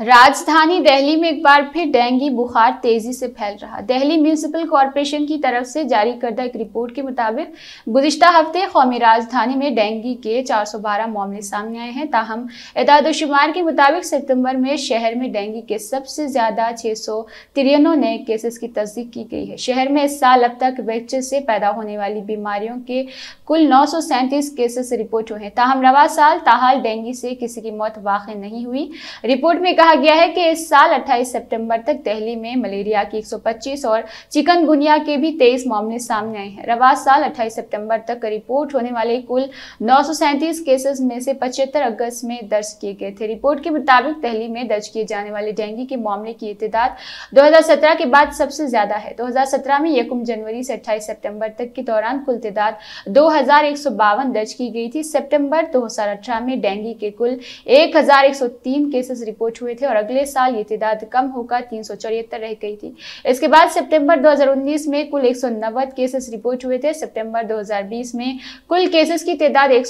राजधानी दिल्ली में एक बार फिर डेंगू बुखार तेजी से फैल रहा दिल्ली म्यूनसिपल कॉरपोरेशन की तरफ से जारी करदा एक रिपोर्ट के मुताबिक गुजशत हफ्ते कौमी राजधानी में डेंगू के 412 मामले सामने आए हैं ताहम इदादोशुमार के मुताबिक सितंबर में शहर में डेंगू के सबसे ज़्यादा छः सौ तिरयानों नए केसेस की तस्दीक की गई है शहर में इस साल अब तक बच्चे से पैदा होने वाली बीमारियों के कुल नौ सौ सैंतीस केसेस रिपोर्ट हुए हैं ताहम रवा साल ताहाल डेंगू से किसी की मौत वाक़ नहीं हुई रिपोर्ट में कहा गया है कि इस साल 28 सितंबर तक दिल्ली में मलेरिया की 125 और चिकनगुनिया के भी 23 मामले सामने आए हैं रवा साल 28 सितंबर तक रिपोर्ट होने वाले कुल नौ केसेस में से पचहत्तर अगस्त में दर्ज किए गए थे रिपोर्ट के मुताबिक दिल्ली में दर्ज किए जाने वाले डेंगू के मामले की इतदाद दो के बाद सबसे ज्यादा है दो में यकुम जनवरी से अट्ठाईस सितंबर तक के दौरान कुल तदाद दो दर्ज की गई थी सेप्टेम्बर दो में डेंगू के कुल तीन केसेस रिपोर्ट हुए हुए थे और अगले साल ये तदाद कम होकर तीन रह गई थी इसके बाद सितंबर 2019 में कुल 190 केसेस रिपोर्ट हुए थे सितंबर 2020 में कुल केसेस की तादाद एक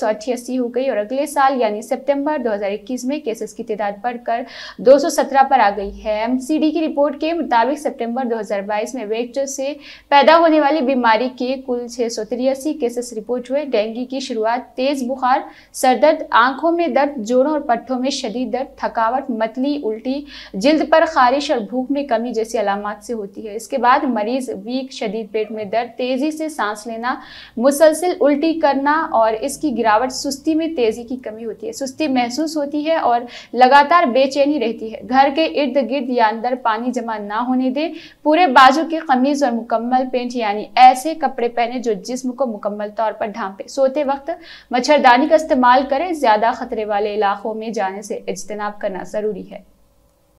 हो गई और अगले साल यानी सितंबर 2021 में केसेस की तादाद बढ़कर 217 पर आ गई है एम की रिपोर्ट के मुताबिक सितंबर 2022 में वेक्टर से पैदा होने वाली बीमारी के कुल छः केसेस रिपोर्ट हुए डेंगू की शुरुआत तेज बुखार सरदर्द आंखों में दर्द जोड़ों और पट्टों में शदीद दर्द थकावट मतली सर्दी उल्टी जिल्द पर खारिश और भूख में कमी जैसी अलामत से होती है इसके बाद मरीज वीक शदीद पेट में दर्द तेज़ी से सांस लेना मुसलसल उल्टी करना और इसकी गिरावट सुस्ती में तेज़ी की कमी होती है सुस्ती महसूस होती है और लगातार बेचैनी रहती है घर के इर्द गिर्द या अंदर पानी जमा ना होने दे पूरे बाजू की कमीज़ और मुकम्मल पेंट यानी ऐसे कपड़े पहने जो जिस्म को मुकम्मल तौर पर ढांपे सोते वक्त मच्छरदानी का इस्तेमाल करें ज़्यादा ख़तरे वाले इलाकों में जाने से इज्तनाब करना ज़रूरी है